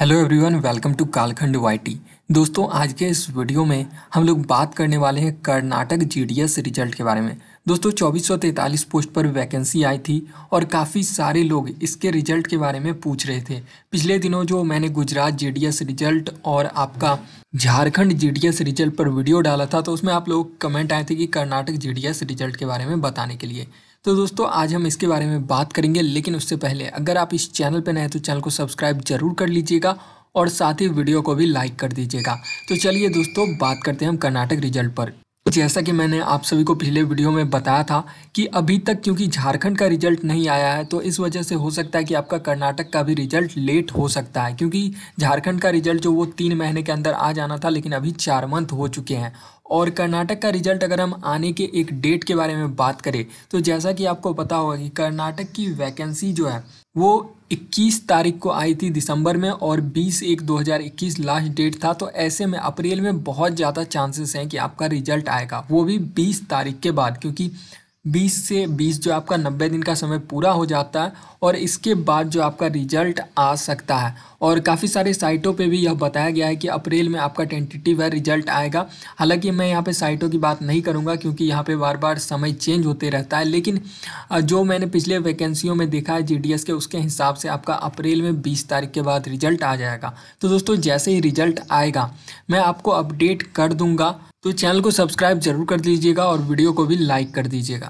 hello everyone welcome to Kalkhand YT दोस्तों आज के इस वीडियो में हम लोग बात करने वाले हैं कर्नाटक जीडीएस रिजल्ट के बारे में दोस्तों चौबीस पोस्ट पर वैकेंसी आई थी और काफ़ी सारे लोग इसके रिजल्ट के बारे में पूछ रहे थे पिछले दिनों जो मैंने गुजरात जीडीएस रिजल्ट और आपका झारखंड जीडीएस रिजल्ट पर वीडियो डाला था तो उसमें आप लोग कमेंट आए थे कि कर्नाटक जीडीएस रिजल्ट के बारे में बताने के लिए तो दोस्तों आज हम इसके बारे में बात करेंगे लेकिन उससे पहले अगर आप इस चैनल पर नए तो चैनल को सब्सक्राइब जरूर कर लीजिएगा और साथ ही वीडियो को भी लाइक कर दीजिएगा तो चलिए दोस्तों बात करते हैं हम कर्नाटक रिजल्ट पर जैसा कि मैंने आप सभी को पिछले वीडियो में बताया था कि अभी तक क्योंकि झारखंड का रिजल्ट नहीं आया है तो इस वजह से हो सकता है कि आपका कर्नाटक का भी रिजल्ट लेट हो सकता है क्योंकि झारखंड का रिजल्ट जो वो तीन महीने के अंदर आ जाना था लेकिन अभी चार मंथ हो चुके हैं और कर्नाटक का रिजल्ट अगर हम आने के एक डेट के बारे में बात करें तो जैसा कि आपको पता होगा कि कर्नाटक की वैकेंसी जो है वो 21 तारीख को आई थी दिसंबर में और 20 एक 2021 लास्ट डेट था तो ऐसे में अप्रैल में बहुत ज़्यादा चांसेस हैं कि आपका रिजल्ट आएगा वो भी 20 तारीख के बाद क्योंकि बीस से बीस जो आपका नब्बे दिन का समय पूरा हो जाता है और इसके बाद जो आपका रिजल्ट आ सकता है और काफ़ी सारे साइटों पे भी यह बताया गया है कि अप्रैल में आपका टेंटेटिव है रिजल्ट आएगा हालांकि मैं यहाँ पे साइटों की बात नहीं करूँगा क्योंकि यहाँ पे बार बार समय चेंज होते रहता है लेकिन जो मैंने पिछले वैकेंसियों में देखा है जी के उसके हिसाब से आपका अप्रैल में बीस तारीख के बाद रिजल्ट आ जाएगा तो दोस्तों जैसे ही रिजल्ट आएगा मैं आपको अपडेट कर दूँगा तो चैनल को सब्सक्राइब जरूर कर दीजिएगा और वीडियो को भी लाइक कर दीजिएगा